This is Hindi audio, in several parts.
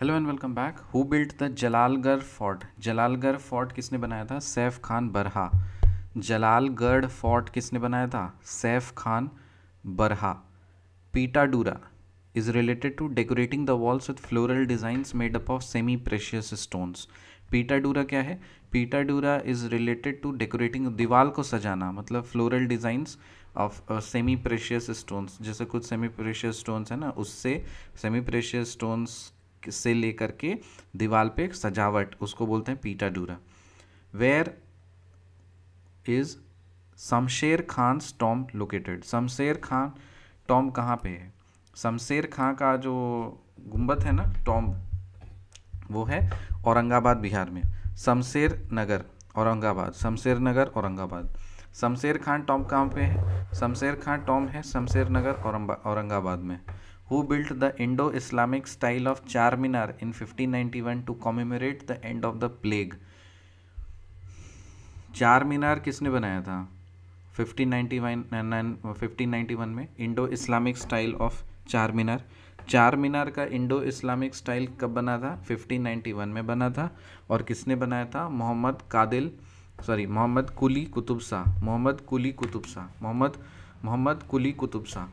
Hello and welcome back who built the Jalalgarh fort Jalalgarh fort किसने बनाया था सैफ खान बरहा जलालगढ़ फोर्ट किसने बनाया था Saif Khan Barha pietra dura is related to decorating the walls with floral designs made up of semi precious stones pietra dura क्या है pietra dura is related to decorating दीवार को सजाना मतलब floral designs of semi precious stones जैसे कुछ सेमी प्रेशियस स्टोन्स है ना उससे सेमी प्रेशियस स्टोन्स से लेकर के दीवार पे सजावट उसको बोलते हैं pietra dura where is Shamsher Khan tomb located Shamsher Khan tomb कहाँ पे है शमशेर खां का जो गुम्बद है ना टॉम वो है औरंगाबाद बिहार में शमशेर नगर औरंगाबाद शमशेर नगर औरंगाबाद शमशेर खान टॉम कहाँ पे है शमशेर खान टॉम है शमशेर नगर औरंगाबाद में who who built the Indo-Islamic style of Charminar in 1591 to commemorate the end of the plague Char Minar किसने बनाया था 1591 1591 में Indo Islamic style of Char मीनार चार मीनार का इंडो इस्लामिक स्टाइल कब बना था 1591 में बना था और किसने बनाया था मोहम्मद कादिल sorry Mohammed Quli Qutub Shah Mohammed Quli Qutub Shah Mohammed Mohammed Quli Qutub Shah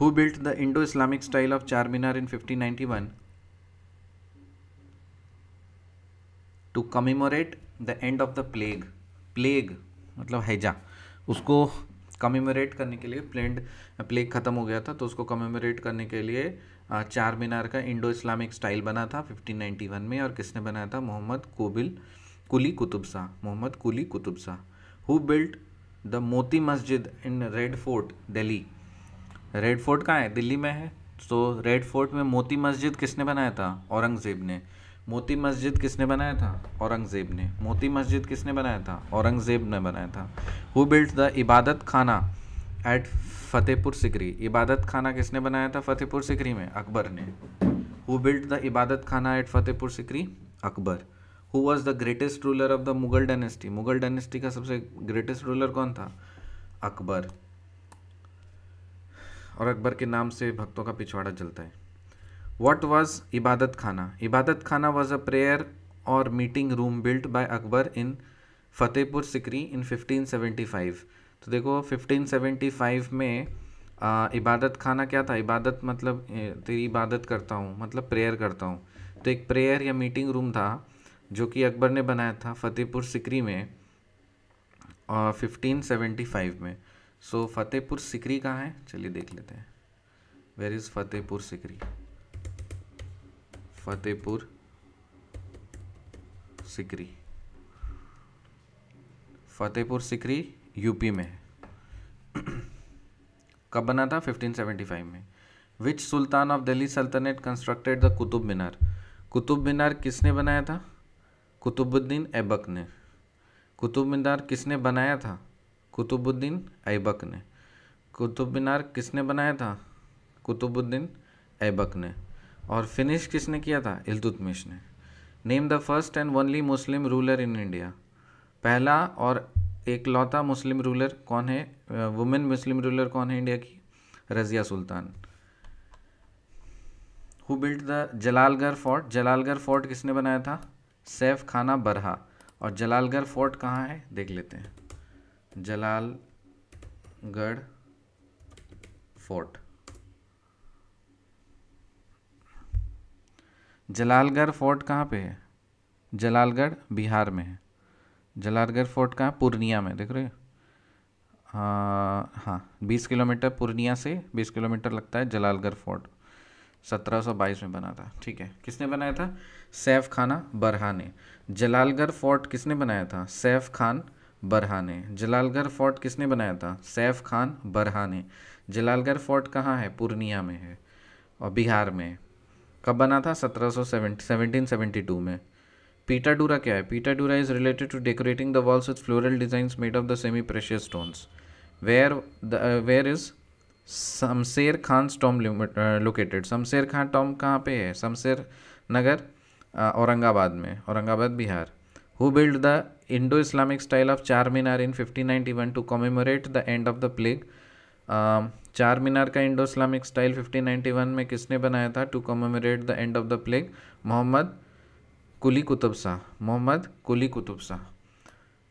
who built the Indo-Islamic style of Charminar in 1591 to commemorate the end of the plague plague मतलब हैजा उसको कमेमोरेट करने के लिए प्लेंड प्लेग ख़त्म हो गया था तो उसको कमेमोरेट करने के लिए चार मीनार का इंडो इस्लामिक स्टाइल बना था 1591 में और किसने बनाया था मोहम्मद कोबिल Quli Qutub Shah Mohammed Quli Qutub Shah who built the Moti Masjid in red fort Delhi red fort कहाँ है दिल्ली में है तो रेड फोर्ट में मोती मस्जिद किसने बनाया था औरंगज़ेब ने मोती मस्जिद किसने बनाया था औरंगज़ेब ने मोती मस्जिद किसने बनाया था औरंगज़ेब ने बनाया था who built the Ibadat Khana at Fatehpur Sikri इबादत खाना किसने बनाया था फतेहपुर सिकरी में अकबर ने who built the Ibadat Khana at Fatehpur Sikri Akbar who was the greatest ruler of the Mughal dynasty Mughal dynasty का सबसे ग्रेटेस्ट रूलर कौन था अकबर और अकबर के नाम से भक्तों का पिछवाड़ा चलता है what was Ibadat Khana Ibadat Khana was a prayer और meeting room built by Akbar in Fatehpur Sikri in 1575 तो देखो 1575 में आ, इबादत खाना क्या था इबादत मतलब तेरी इबादत करता हूँ मतलब प्रेयर करता हूँ तो एक प्रेयर या मीटिंग रूम था जो कि अकबर ने बनाया था फतेहपुर सिकरी में सेवेंटी 1575 में सो so, फतेहपुर सिकरी कहाँ है चलिए देख लेते हैं where is Fatehpur Sikri Fatehpur Sikri Fatehpur Sikri UP में है कब बना था 1575 में which sultan of Delhi sultanate constructed the Qutub Minar Qutub Minar किसने बनाया था कुतुबुद्दीन ऐबक ने कुतुब मीनार किसने बनाया था कुतुबुद्दीन ऐबक ने कुतुब मीनार किसने बनाया था कुतुबुद्दीन ऐबक ने और फिनिश किसने किया था इल्तुतमिश ने name the first and only Muslim ruler in India पहला और एक लौता मुस्लिम रूलर कौन है वुमेन मुस्लिम रूलर कौन है इंडिया की Razia Sultan who built the Jalalgarh fort Jalalgarh fort किसने बनाया था सैफ खाना बरहा और जलालगढ़ फोर्ट कहाँ है देख लेते हैं जलालगढ़ फोर्ट जलालगढ़ फोर्ट कहाँ पे है जलालगढ़ बिहार में है जलालगढ़ फोर्ट कहाँ पूर्णिया में देख रहे हो हाँ बीस किलोमीटर पूर्णिया से बीस किलोमीटर लगता है जलालगढ़ फोर्ट सत्रह सौ बाईस में बना था ठीक है किसने बनाया था सैफ खाना बरहा ने जलालगढ़ फोर्ट किसने बनाया था सैफ खान बरहा ने जलालगढ़ फोर्ट किसने बनाया था सैफ खान बरहा ने जलालगढ़ फोर्ट कहाँ है पूर्णिया में है और बिहार में कब बना था सत्रह सौ सेवेंटीन में पीटा डूरा क्या है pietra dura is related to decorating the walls with floral design made of the semi precious stones where where is Shamsher Khan tomb located Shamsher Khan tomb कहाँ पे है शमशेर नगर uh, औरंगाबाद में Aurangabad Bihar who built the Indo Islamic style of Charminar in 1591 to commemorate the end of the plague. Uh, Charminar का इंडो इस्लामिक स्टाइल 1591 में किसने बनाया था to commemorate the end of the plague Mohammed Quli Qutub Shah Mohammed Quli Qutub Shah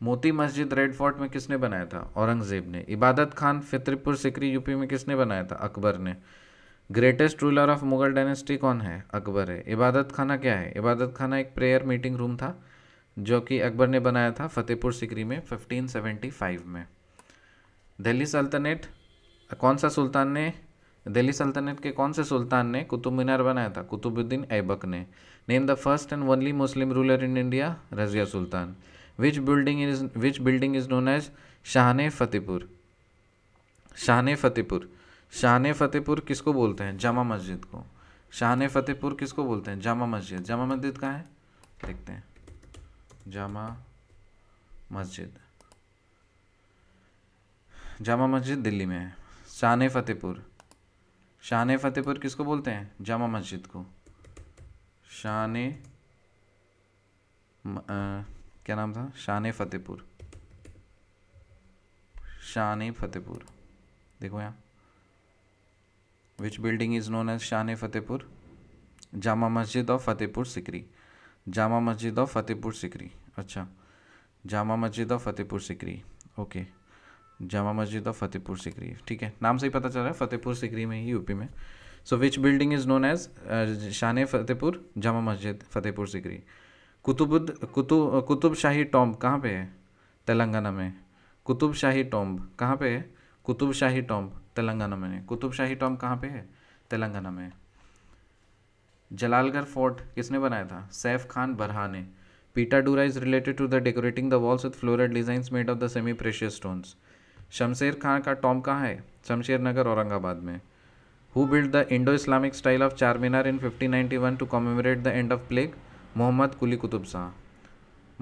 Moti Masjid red fort में किसने बनाया था औरंगजेब ने इबादत खान फितरपुर सिकरी यूपी में किसने बनाया था अकबर ने greatest ruler of Mughal dynasty कौन है अकबर है इबादत खाना क्या है इबादत खाना एक प्रेयर मीटिंग रूम था जो कि अकबर ने बनाया था फतेहपुर सिकरी में 1575 में दिल्ली सल्तनत कौन सा सुल्तान ने दिल्ली सल्तनत के कौन से सुल्तान ने कुतुब मीनार बनाया था कुतुबुद्दीन ऐबक ने name the first and only Muslim ruler in India Razia Sultan which building is which building is known as Shahne Fatehpur Shahne Fatehpur Shahne Fatehpur किसको बोलते हैं जामा मस्जिद को शाहने फतेहपुर किसको बोलते हैं जामा मस्जिद जामा मस्जिद कहाँ है देखते हैं जामा मस्जिद जामा मस्जिद दिल्ली में है शान फ़तेहपुर शान फ़तेहपुर किसको बोलते हैं जामा मस्जिद को शान क्या नाम था शान फ़तेहपुर शान फ़तेहपुर देखो यहाँ which building is known as Shan Fatehpur Jama Masjid of Fatehpur Sikri Jama Masjid of Fatehpur Sikri अच्छा Jama Masjid of Fatehpur Sikri okay Jama Masjid of Fatehpur Sikri ठीक है नाम से ही पता चल रहा है फ़तेहपुर सिकरी में ही यूपी में so which building is known as Shan Fatehpur Jama Masjid Fatehpur Sikri कुतुबुद कुतुब कुतुब शाही टॉम्ब कहाँ पे है तेलंगाना में कुतुब शाही टॉम्ब कहाँ पे है कुतुब शाही टॉम्ब तेलंगाना में कुतुब शाही टॉम्ब कहाँ पे है तेलंगाना में जलालगढ़ फोर्ट किसने बनाया था सैफ खान बरहा ने pietra dura is related to the decorating the walls with floral design made of the semi precious stones Shamsher Khan का टॉम कहाँ है शमशेर नगर औरंगाबाद में who build the Indo Islamic style of Char Minar in fifteen ninety one to commemorate the end of plague Mohammed Quli Qutub Shah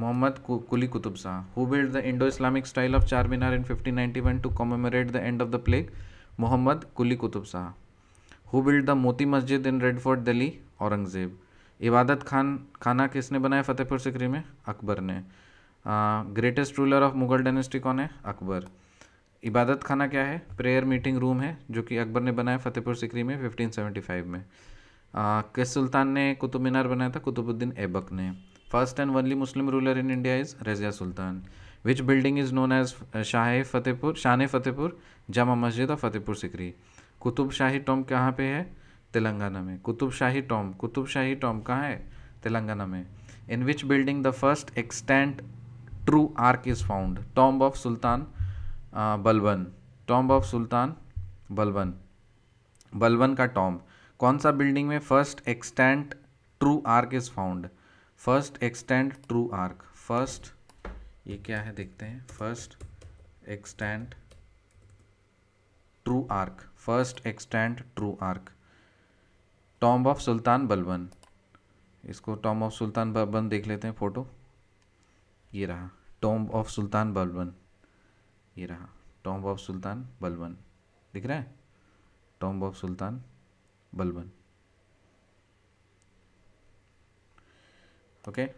Mohammed Quli Qutub Shah who build the Indo Islamic style of Char Minar in fifteen ninety one to commemorate the end of the plague Mohammed Quli Qutub Shah who build the Moti Masjid in red fort Delhi Aurangzeb Ibadat Khan खाना किसने बनाया फ़तेहपुर सिकरी में अकबर ने greatest ruler of Mughal dynasty कौन है अकबर इबादत खाना क्या है प्रेयर मीटिंग रूम है जो कि अकबर ने बनाया फ़तेहपुर सिकरी में 1575 में आ, किस सुल्तान ने कुतुब मीनार बनाया था कुतुबुद्दीन ऐबक ने first and only Muslim ruler in India is Razia Sultan which building is known as Shah Fatehpur Shan Fatehpur Jama Masjid और फ़तेहपुर सिकरी कुतुब शाही टॉम कहाँ पे है तेलंगाना में कुतुब शाही टॉम कुतुब शाही टॉम कहाँ है तेलंगाना में in which building the first extant true arch is found tomb of Sultan Balban tomb of सुल्तान बलबन बलबन का टॉम्ब कौन सा बिल्डिंग में first extant true arch is found first extant true arch first ये क्या है देखते हैं first extant true arch first extant true arch tomb of सुल्तान बलबन इसको टॉम्ब ऑफ सुल्तान बलबन देख लेते हैं फ़ोटो ये रहा टॉम्ब ऑफ सुल्तान बलबन ये रहा टॉम्ब ऑफ सुल्तान बलबन दिख रहा है tomb of Sultan Balban okay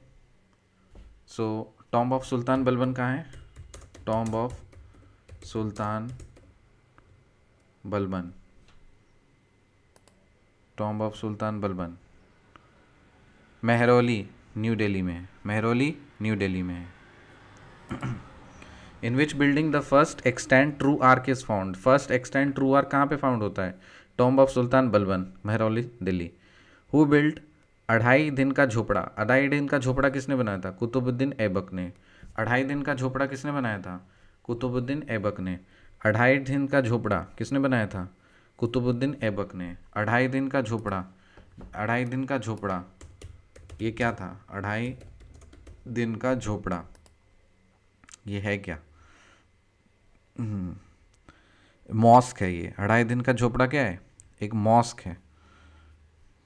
so tomb of सुल्तान बलबन कहाँ है tomb of Sultan Balban tomb of Sultan Balban Mehrauli new Delhi में मेहरौली न्यू दिल्ली में है in which building the first extend true arch is found first extend true arch कहाँ पे फाउंड होता है tomb of Sultan Balban Mehrauli Delhi who built Adhai Din का झोपड़ा अढ़ाई दिन का झोपड़ा किसने बनाया था कुतुबुद्दीन ऐबक ने अढ़ाई दिन का झोपड़ा किसने बनाया था कुतुबुद्दीन ऐबक ने अढ़ाई दिन का झोपड़ा किसने बनाया था कुतुबुद्दीन ऐबक ने अढ़ाई दिन का झोपड़ा अढ़ाई दिन का झोपड़ा ये क्या था अढ़ाई दिन का झोपड़ा ये है क्या हम्म, मॉस्क है ये अढ़ाई दिन का झोपड़ा क्या है एक मॉस्क है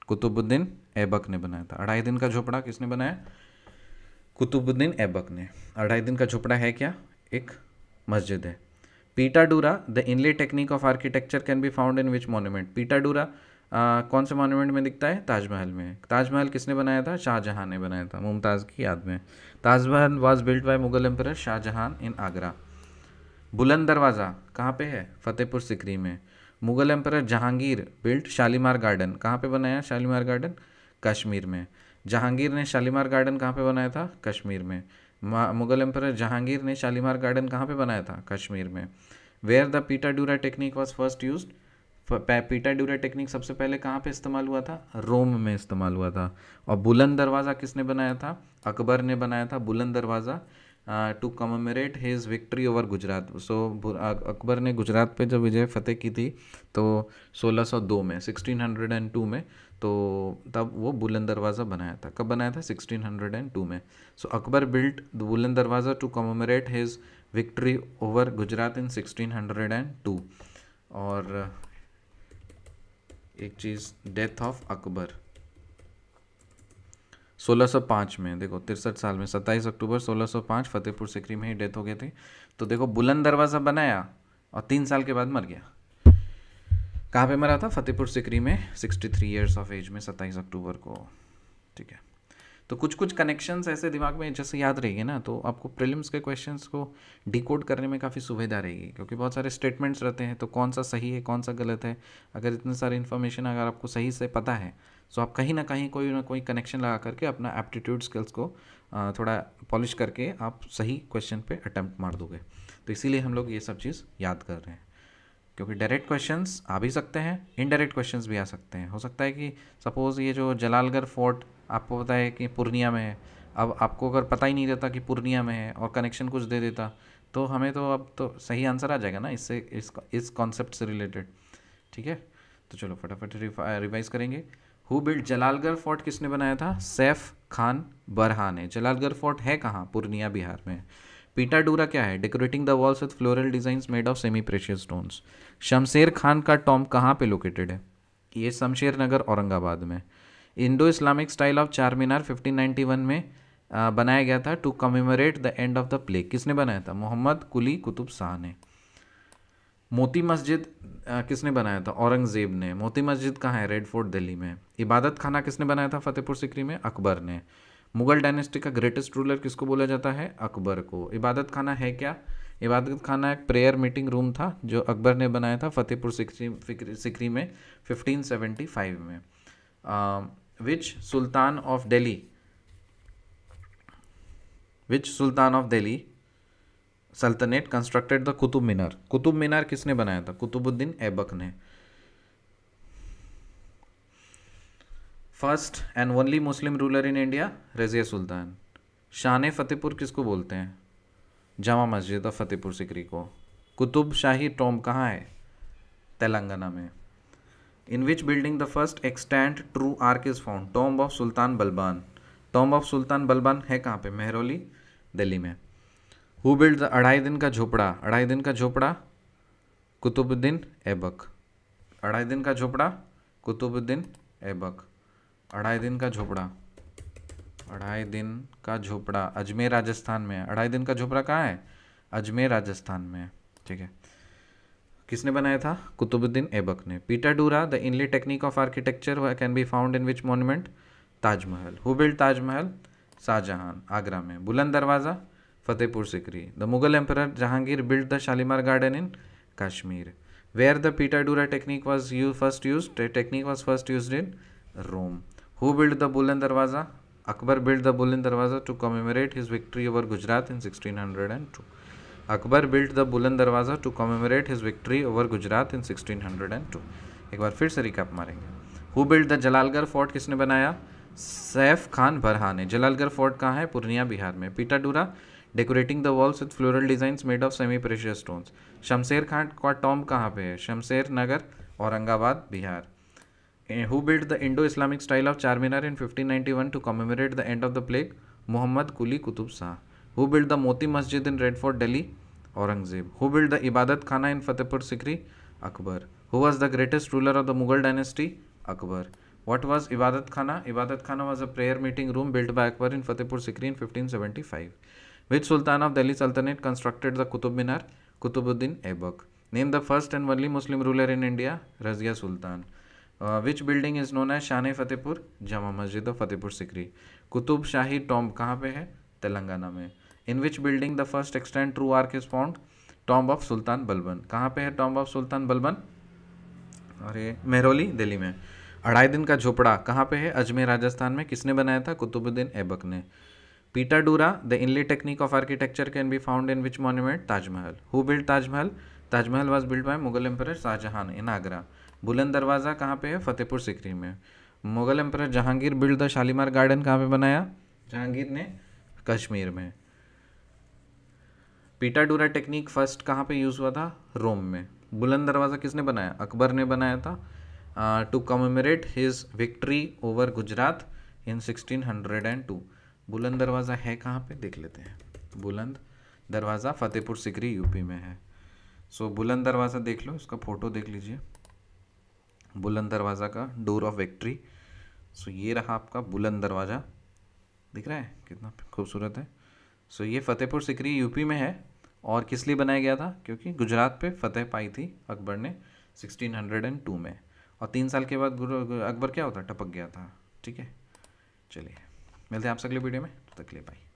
कुतुबुद्दीन ऐबक ने बनाया था अढ़ाई दिन का झोपड़ा किसने बनाया कुतुबुद्दीन ऐबक ने अढ़ाई दिन का झोपड़ा है क्या एक मस्जिद है pietra dura the inlay technique of architecture can be found in which monument pietra dura कौन से मोन्यूमेंट में दिखता है ताजमहल में ताजमहल किसने बनाया था शाहजहां ने बनाया था मुमताज़ की याद में Taj Mahal was built by Mughal emperor Shahjahan in Agra Buland Darwaza कहाँ पे है फतेहपुर सिकरी में Mughal emperor Jahangir built Shalimar garden कहाँ पे बनाया शालीमार गार्डन कश्मीर में जहांगीर ने शालीमार गार्डन कहाँ पे बनाया था कश्मीर में मुगल एम्पर जहांगीर ने शालीमार गार्डन कहाँ पे बनाया था कश्मीर में where the pietra dura technique was first use pietra dura technique सबसे पहले कहाँ पे इस्तेमाल हुआ था रोम में इस्तेमाल हुआ था और बुलंद दरवाज़ा किसने बनाया था अकबर ने बनाया था Buland Darwaza to commemorate his victory over Gujarat so Akbar ने गुजरात पे जब विजय फतेह की थी तो 1602 में 1602 में तो तब वो बुलंद दरवाज़ा बनाया था कब बनाया था 1602 में सो Akbar built the Buland Darwaza to commemorate his victory over Gujarat in 1602 और एक चीज़ डेथ ऑफ अकबर 1605 में देखो तिरसठ साल में 27 अक्टूबर 1605 फतेहपुर सिकरी में ही डेथ हो गए थे तो देखो बुलंद दरवाज़ा बनाया और तीन साल के बाद मर गया कहाँ पे मरा था फतेहपुर सिकरी में 63 थ्री ईयर्स ऑफ एज में 27 अक्टूबर को ठीक है तो कुछ कुछ कनेक्शंस ऐसे दिमाग में जैसे याद रहेगी ना तो आपको प्रिलिम्स के क्वेश्चंस को डिकोड करने में काफ़ी सुविधा रहेगी क्योंकि बहुत सारे स्टेटमेंट्स रहते हैं तो कौन सा सही है कौन सा गलत है अगर इतने सारे इन्फॉर्मेशन अगर आपको सही से पता है तो आप कहीं ना कहीं कोई ना कोई कनेक्शन लगा करके अपना एप्टीट्यूड स्किल्स को थोड़ा पॉलिश करके आप सही क्वेश्चन पे अटैम्प्ट मार दोगे तो इसीलिए हम लोग ये सब चीज़ याद कर रहे हैं क्योंकि डायरेक्ट क्वेश्चंस आ भी सकते हैं इनडायरेक्ट क्वेश्चंस भी आ सकते हैं हो सकता है कि सपोज़ ये जो जलालगढ़ फोर्ट आपको पता है कि पूर्णिया में है अब आपको अगर पता ही नहीं रहता कि पूर्णिया में है और कनेक्शन कुछ दे देता तो हमें तो अब तो सही आंसर आ जाएगा ना इससे इस इस कॉन्सेप्ट से रिलेटेड ठीक है तो चलो फटाफट रिवाइज करेंगे हु बिल्ड जलालगढ़ फोर्ट किसने बनाया था सैफ खान बरहा ने जलालगढ़ फोर्ट है कहाँ पूर्णिया बिहार में पीटा डूरा क्या है decorating the walls with floral design made of semi precious stones Shamsher Khan का टॉम कहाँ पे लोकेटेड है ये शमशेर नगर औरंगाबाद में Indo Islamic style of Char Minar fifteen में आ, बनाया गया था to commemorate the end of the plague किसने बनाया था मोहम्मद कुली कुतुब शाह ने मोती मस्जिद किसने बनाया था औरंगज़ेब ने मोती मस्जिद कहाँ है रेड फोर्ट दिल्ली में इबादत खाना किसने बनाया था फतेहपुर सिकरी में अकबर ने मुगल डायनेस्टी का ग्रेटेस्ट रूलर किसको बोला जाता है अकबर को इबादत खाना है क्या इबादत खाना एक प्रेयर मीटिंग रूम था जो अकबर ने बनाया था फतेहपुर सिकरी सिकरी में 1575 में which sultan of Delhi which sultan of Delhi sultanate constructed the Qutub Minar Qutub Minar किसने बनाया था कुतुबुद्दीन ऐबक ने first and only Muslim ruler in India Razia Sultan Shan Fatehpur किसको बोलते हैं जामा मस्जिद और फ़तेहपुर सिकरी को कुतुब शाही टोम कहाँ है तेलंगाना में in which building the first extant true arch is found tomb of Sultan Balban tomb of Sultan Balban है कहाँ पे मेहरौली दिल्ली में हु बिल्ड द अढ़ाई दिन का झोपड़ा अढ़ाई दिन का झोपड़ा कुतुबुद्दीन ऐबक अढ़ाई दिन का झोपड़ा कुतुबुद्दीन ऐबक अढ़ाई दिन का झोपड़ा अढ़ाई दिन का झोपड़ा अजमेर राजस्थान में है अढ़ाई दिन का झोपड़ा कहाँ है अजमेर राजस्थान में है ठीक है किसने बनाया था कुतुबुद्दीन ऐबक ने pietra dura the inlay technique of architecture can be found in which monument Taj Mahal who build Taj Mahal Shahjahan Agra में Buland Darwaza Fatehpur Sikri the Mughal emperor Jahangir build the Shalimar garden in Kashmir where the pietra dura technique was you first use technique was first use in Rome who build the Buland Darwaza Akbar build the Buland Darwaza to commemorate his victory over Gujarat in sixteen hundred and two Akbar build the Buland Darwaza to commemorate his victory over Gujarat in sixteen hundred and two एक बार फिर से रिकअप मारेंगे who build the Jalalgarh fort किसने बनाया सैफ खान बरहा ने जलालगढ़ फोर्ट कहाँ है पूर्णिया बिहार में pietra dura decorating the walls with floral design made of semi precious stones Shamsher Khan का टॉम कहाँ पे है Shamsher Nagar Aurangabad Bihar who build the Indo Islamic style of Char Minar in fifteen ninety one to commemorate the end of the plague Mohammed Quli Qutub Shah who build the Moti Masjid in red fort Delhi Aurangzeb who build the Ibadat Khana in Fatehpur Sikri Akbar who was the greatest ruler of the Mughal dynasty Akbar what was Ibadat Khana Ibadat Khana was a prayer meeting room build by Akbar in Fatehpur Sikri in fifteen seventy five which sultan of Delhi sultanate constructed the Qutub Minar Qutbuddin Aibak name the first and only Muslim ruler in India Razia Sultan which building is known है शान फ़तेहपुर जामा मस्जिद और फतेहपुर सिकरी कुतुब शाही टॉम्ब कहाँ पे है तेलंगाना में in which building the first extend true arch is found tomb of सुल्तान बलबन कहाँ पे है टॉम्ब ऑफ सुल्तान बलबन अरे मेहरौली दिल्ली में अढ़ाई दिन का झोपड़ा कहाँ पे है अजमेर राजस्थान में किसने बनाया था कुतुबुद्दीन ऐबक ने pietra dura the inlay technique of architecture can be found in which monument Taj Mahal who build Taj Mahal Taj Mahal was build by Mughal emperor Shah Jahan in Agra Buland Darwaza कहाँ पे है फतेहपुर सिकरी में Mughal emperor Jahangir build the Shalimar garden कहाँ पे बनाया जहांगीर ने कश्मीर में पीटा डूरा टेक्निक फर्स्ट कहाँ पे यूज़ हुआ था रोम में बुलंद दरवाज़ा किसने बनाया अकबर ने बनाया था to commemorate his victory over Gujarat in to Buland Darwaza है कहाँ पे देख लेते हैं बुलंद दरवाज़ा फतेहपुर सिकरी यूपी में है सो so, बुलंद दरवाज़ा देख लो इसका फ़ोटो देख लीजिए बुलंद दरवाज़ा का डोर ऑफ विक्ट्री सो ये रहा आपका बुलंद दरवाज़ा दिख रहा है कितना खूबसूरत है सो ये फतेहपुर सिकरी यूपी में है और किस लिए बनाया गया था क्योंकि गुजरात पे फतेह पाई थी अकबर ने 1602 में और तीन साल के बाद गुरु अकबर क्या होता टपक गया था ठीक है चलिए मिलते हैं आपसे अगले वीडियो में तो तकलीफ पाई